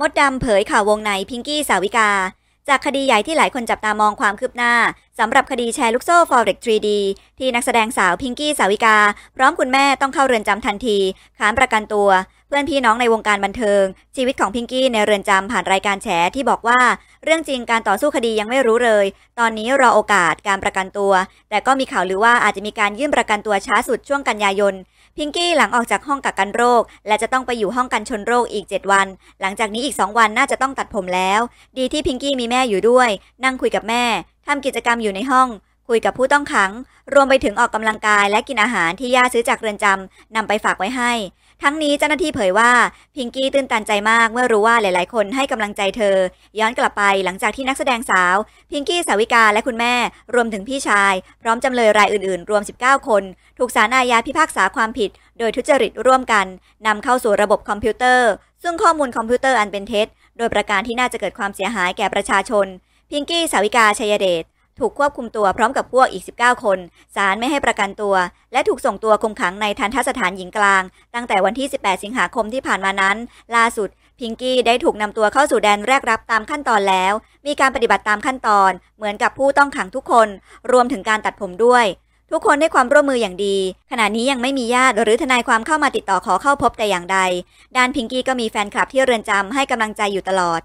มดดำเผยข่าววงในพิงกี้สาวิกา จากคดีใหญ่ที่หลายคนจับตามองความคืบหน้าสำหรับคดีแชร์ลูกโซ่ Forex 3D ที่นักแสดงสาวพิงกี้สาวิกา พร้อมคุณแม่ต้องเข้าเรือนจำทันทีค้านประกันตัว เพื่อนพี่น้องในวงการบันเทิง ชีวิตของพิงกี้ในเรือนจำผ่านรายการแฉที่บอกว่าเรื่องจริงการต่อสู้คดียังไม่รู้เลย ตอนนี้รอโอกาสการประกันตัว แต่ก็มีข่าวหรือว่าอาจจะมีการยื่นประกันตัวช้าสุดช่วงกันยายนพิงกี้หลังออกจากห้องกักกันโรค และจะต้องไปอยู่ห้องกันชนโรคอีก 7 วัน หลังจากนี้อีก2วันน่าจะต้องตัดผมแล้วดีที่พิงกี้มีแม่อยู่ด้วย นั่งคุยกับแม่ทำกิจกรรมอยู่ในห้อง คุยกับผู้ต้องขัง รวมไปถึงออกกำลังกาย และกินอาหารที่ย่าซื้อจากเรือนจำนำไปฝากไว้ให้ ทั้งนี้เจ้าหน้าที่เผยว่าพิงกี้ตื่นตันใจมากเมื่อรู้ว่าหลาย ๆ คนให้กำลังใจเธอ ย้อนกลับไปหลังจากที่นักแสดงสาว พิงกี้สาวิกาและคุณแม่ รวมถึงพี่ชายพร้อมจำเลยรายอื่นๆ รวม 19 คนถูกสารอาญาพิพากษาความผิด โดยทุจริตร่วมกันนำเข้าสู่ระบบคอมพิวเตอร์ ซึ่งข้อมูลคอมพิวเตอร์อันเป็นเท็จโดยประการที่น่าจะเกิดความเสียหายแก่ประชาชนพิงกี้สาวิกาชัยเดชถูกควบคุมตัวพร้อมกับพวกอีก 19 คน ศาลไม่ให้ประกันตัว และถูกส่งตัวคุมขังในทันทสถานหญิงกลาง ตั้งแต่วันที่ 18 สิงหาคมที่ผ่านมานั้น ล่าสุด พิงกี้ได้ถูกนำตัวเข้าสู่แดนแรกรับตามขั้นตอนแล้ว มีการปฏิบัติตามขั้นตอน เหมือนกับผู้ต้องขังทุกคน รวมถึงการตัดผมด้วย ทุกคนได้ความร่วมมืออย่างดี ขณะนี้ยังไม่มีญาติหรือทนายความเข้ามาติดต่อขอเข้าพบแต่อย่างใด ด้านพิงกี้ก็มีแฟนคลับที่เรือนจำให้กำลังใจอยู่ตลอด